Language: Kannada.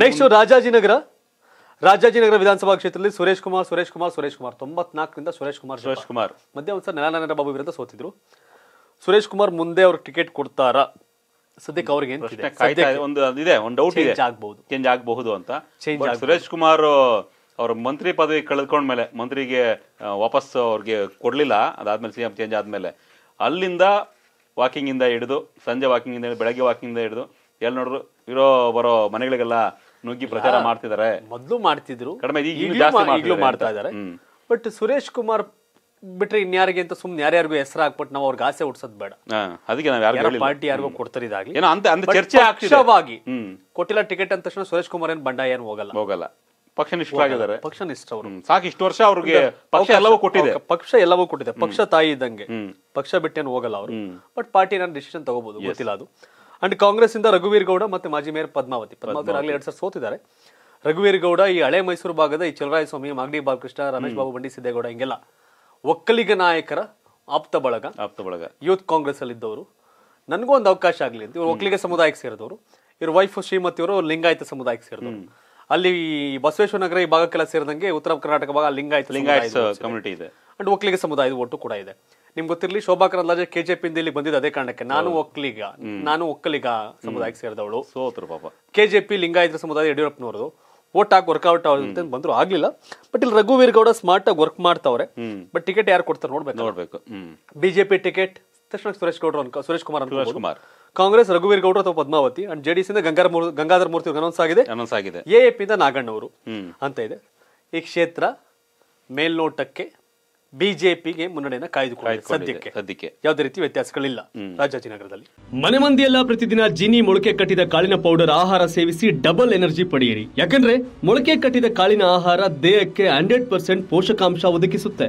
ನೆಕ್ಸ್ಟ್ ರಾಜಾಜಿನಗರ ರಾಜಾಜಿನಗರ ವಿಧಾನಸಭಾ ಕ್ಷೇತ್ರದಲ್ಲಿ ಸುರೇಶ್ ಕುಮಾರ್ ಸುರೇಶ್ ಕುಮಾರ್ ಸುರೇಶ್ ಕುಮಾರ್ ತೊಂಬತ್ನಾಲ್ಕರಿಂದ ಸುರೇಶ್ ಕುಮಾರ್ ಸುರೇಶ್ ಕುಮಾರ್ ಮಧ್ಯ ಒಂದ್ಸಲ ನಾರಾಯಣ ಬಾಬು ವಿರುದ್ಧ ಸೋತಿದ್ರು ಸುರೇಶ್ ಕುಮಾರ್ ಮುಂದೆ ಅವ್ರಿಗೆ ಟಿಕೆಟ್ ಕೊಡ್ತಾರಾ ಸದ್ಯಕ್ಕೆ ಅವ್ರಿಗೆ ಒಂದು ಇದೆ ಒಂದು ಡೌಟ್ ಇದೆ ಚೇಂಜ್ ಆಗಬಹುದು ಅಂತ ಸುರೇಶ್ ಕುಮಾರ್ ಅವ್ರ ಮಂತ್ರಿ ಪದವಿ ಮೇಲೆ ಮಂತ್ರಿಗೆ ವಾಪಸ್ ಅವ್ರಿಗೆ ಕೊಡ್ಲಿಲ್ಲ ಅದಾದ್ಮೇಲೆ ಸಿಎಂ ಚೇಂಜ್ ಆದ್ಮೇಲೆ ಅಲ್ಲಿಂದ ವಾಕಿಂಗ್ ಇಂದ ಹಿಡಿದು ಸಂಜೆ ವಾಕಿಂಗ್ ವಾಕಿಂಗಿಂದ ಬೆಳಗ್ಗೆ ಇಂದ ಹಿಡಿದು ಎಲ್ಲಿ ನೋಡಿದ್ರು ಇರೋ ಬರೋ ಮನೆಗಳಿಗೆಲ್ಲ ನುಗ್ಗಿ ಪ್ರಚಾರ ಮಾಡ್ತಿದ್ದಾರೆ ಮೊದಲು ಮಾಡ್ತಿದ್ರು ಕಡಿಮೆ ಈಗಲೂ ಮಾಡ್ತಾ ಇದ್ದಾರೆ ಬಟ್ ಸುರೇಶ್ ಕುಮಾರ್ ಬಿಟ್ರೆ ಇನ್ಯಾರಿಗೆ ಅಂತ ಸುಮ್ನೆ ಯಾರ್ಯಾರಿಗೂ ಹೆಸರು ಹಾಕ್ಬಿಟ್ಟು ನಾವು ಅವ್ರಿಗೆ ಆಸೆ ಹುಡ್ಸೋದ್ ಬೇಡ ಅದಕ್ಕೆ ನಾವು ಯಾರು ಪಾರ್ಟಿ ಯಾರಿಗೂ ಅಂತ ಇದಾಗಲಿ ಚರ್ಚೆ ಪಕ್ಷವಾಗಿ ಕೊಟ್ಟಿಲ್ಲ ಟಿಕೆಟ್ ಅಂದ ತಕ್ಷಣ ಸುರೇಶ್ ಕುಮಾರ್ ಏನ್ ಬಂಡ ಏನು ಹೋಗಲ್ಲ ಹೋಗಲ್ಲ ಪಕ್ಷ ಆಗಿದ್ದಾರೆ ಪಕ್ಷ ನಿಷ್ಠ ಅವರು ಇಷ್ಟು ವರ್ಷ ಅವ್ರಿಗೆ ಪಕ್ಷ ಎಲ್ಲವೂ ಕೊಟ್ಟಿದೆ ಪಕ್ಷ ಎಲ್ಲವೂ ಕೊಟ್ಟಿದೆ ಪಕ್ಷ ತಾಯಿ ಇದ್ದಂಗೆ ಪಕ್ಷ ಬಿಟ್ಟೇನು ಹೋಗಲ್ಲ ಅವರು ಬಟ್ ಪಾರ್ಟಿ ನಾನು ಡಿಸಿಷನ್ ತಗೋಬಹುದು ಗೊತ್ತಿಲ್ಲ ಅದು ಅಂಡ್ ಕಾಂಗ್ರೆಸ್ ಇಂದ ರಘುವೀರ್ ಗೌಡ ಮತ್ತೆ ಮಾಜಿ ಮೇಯರ್ ಪದ್ಮಾವತಿ ಪದ್ಮಾವತಿ ಆಗಲೇ ಎರಡು ಸರ್ ಸೋತಿದ್ದಾರೆ ರಘುವೀರ್ ಗೌಡ ಈ ಹಳೆ ಮೈಸೂರು ಭಾಗದ ಈ ಚಲರಾಯಸ್ವಾಮಿ ಮಾಗಡಿ ಬಾಲಕೃಷ್ಣ ರಮೇಶ್ ಬಾಬು ಬಂಡಿ ಸಿದ್ದೇಗೌಡ ಹಿಂಗೆಲ್ಲ ಒಕ್ಕಲಿಗ ನಾಯಕರ ಆಪ್ತ ಬಳಗ ಆಪ್ತ ಬಳಗ ಯೂತ್ ಕಾಂಗ್ರೆಸ್ ಅಲ್ಲಿ ಇದ್ದವರು ನನಗೂ ಒಂದು ಅವಕಾಶ ಆಗಲಿ ಅಂತ ಇವರು ಒಕ್ಕಲಿಗ ಸಮುದಾಯಕ್ಕೆ ಸೇರಿದವರು ಇವ್ರ ವೈಫ್ ಶ್ರೀಮತಿ ಅವರು ಲಿಂಗಾಯತ ಸಮುದಾಯಕ್ಕೆ ಸೇರಿದವರು ಅಲ್ಲಿ ಬಸವೇಶ್ವರ ನಗರ ಈ ಭಾಗಕ್ಕೆಲ್ಲ ಸೇರಿದಂಗೆ ಉತ್ತರ ಕರ್ನಾಟಕ ಭಾಗ ಲಿಂಗಾಯತ ಲಿಂಗಾಯತ್ ಕಮ್ಯುನಿಟಿ ಇದೆ ಅಂಡ್ ಒಕ್ಕಲಿಗ ಸಮುದಾಯದ ಒಟ್ಟು ಕೂಡ ಇದೆ ನಿಮ್ಗೆ ಗೊತ್ತಿರಲಿ Shobha Karandlaje K J P ಇಲ್ಲಿ ಬಂದಿದ್ದ ಅದೇ ಕಾರಣಕ್ಕೆ ನಾನು ಒಕ್ಕಲಿಗ ನಾನು ಒಕ್ಕಲಿಗ ಸಮುದಾಯಕ್ಕೆ ಸೇರಿದವಳು ಸೋತರು ಪಾಪ ಕೆ ಜೆ ಪಿ ಲಿಂಗಾಯತ ಸಮುದಾಯ ಯಡಿಯೂರಪ್ಪನವರು ಓಟ್ ಹಾಕಿ ವರ್ಕೌಟ್ ಆಗುತ್ತೆ ಬಂದ್ರು ಆಗ್ಲಿಲ್ಲ ಬಟ್ ಇಲ್ಲಿ ರಘುವೀರ್ ಗೌಡ ಸ್ಮಾರ್ಟ್ ಆಗಿ ವರ್ಕ್ ಮಾಡ್ತಾವ್ರೆ ಬಟ್ ಟಿಕೆಟ್ ಯಾರು ಕೊಡ್ತಾರೆ ನೋಡ್ಬೇಕು ನೋಡ್ಬೇಕು ಬಿಜೆಪಿ ಟಿಕೆಟ್ ತಕ್ಷಣ ಸುರೇಶ್ ಗೌಡ್ರ ಸುರೇಶ್ ಕುಮಾರ್ ಸುರೇಶ್ ಕುಮಾರ್ ಕಾಂಗ್ರೆಸ್ ರಘುವೀರ್ ಗೌಡ್ರ ಅಥವಾ ಪದ್ಮಾವತಿ ಅಂಡ್ ಜೆಡಿಎಸ್ ಇಂದ ಗಂಗಾಧರ್ ಮೂರ್ತಿ ಅನೌನ್ಸ್ ಆಗಿದೆ ಅನೌನ್ಸ್ ಆಗಿದೆ ಎ ಎ ನಾಗಣ್ಣವರು ಅಂತ ಇದೆ ಈ ಕ್ಷೇತ್ರ ಮೇಲ್ನೋಟಕ್ಕೆ ಬಿಜೆಪಿಗೆ ಮುನ್ನಡೆಯನ್ನು ಕಾಯ್ದುಕೊಳ್ಳಿ ಸದ್ಯಕ್ಕೆ ಸದ್ಯಕ್ಕೆ ಯಾವುದೇ ರೀತಿ ವ್ಯತ್ಯಾಸಗಳಿಲ್ಲ ರಾಜಾಜಿನಗರದಲ್ಲಿ ಮನೆ ಮಂದಿಯೆಲ್ಲ ಪ್ರತಿದಿನ ಜೀನಿ ಮೊಳಕೆ ಕಟ್ಟಿದ ಕಾಳಿನ ಪೌಡರ್ ಆಹಾರ ಸೇವಿಸಿ ಡಬಲ್ ಎನರ್ಜಿ ಪಡೆಯಿರಿ ಯಾಕಂದ್ರೆ ಮೊಳಕೆ ಕಟ್ಟಿದ ಕಾಳಿನ ಆಹಾರ ದೇಹಕ್ಕೆ ಹಂಡ್ರೆಡ್ ಪರ್ಸೆಂಟ್ ಪೋಷಕಾಂಶ ಒದಗಿಸುತ್ತೆ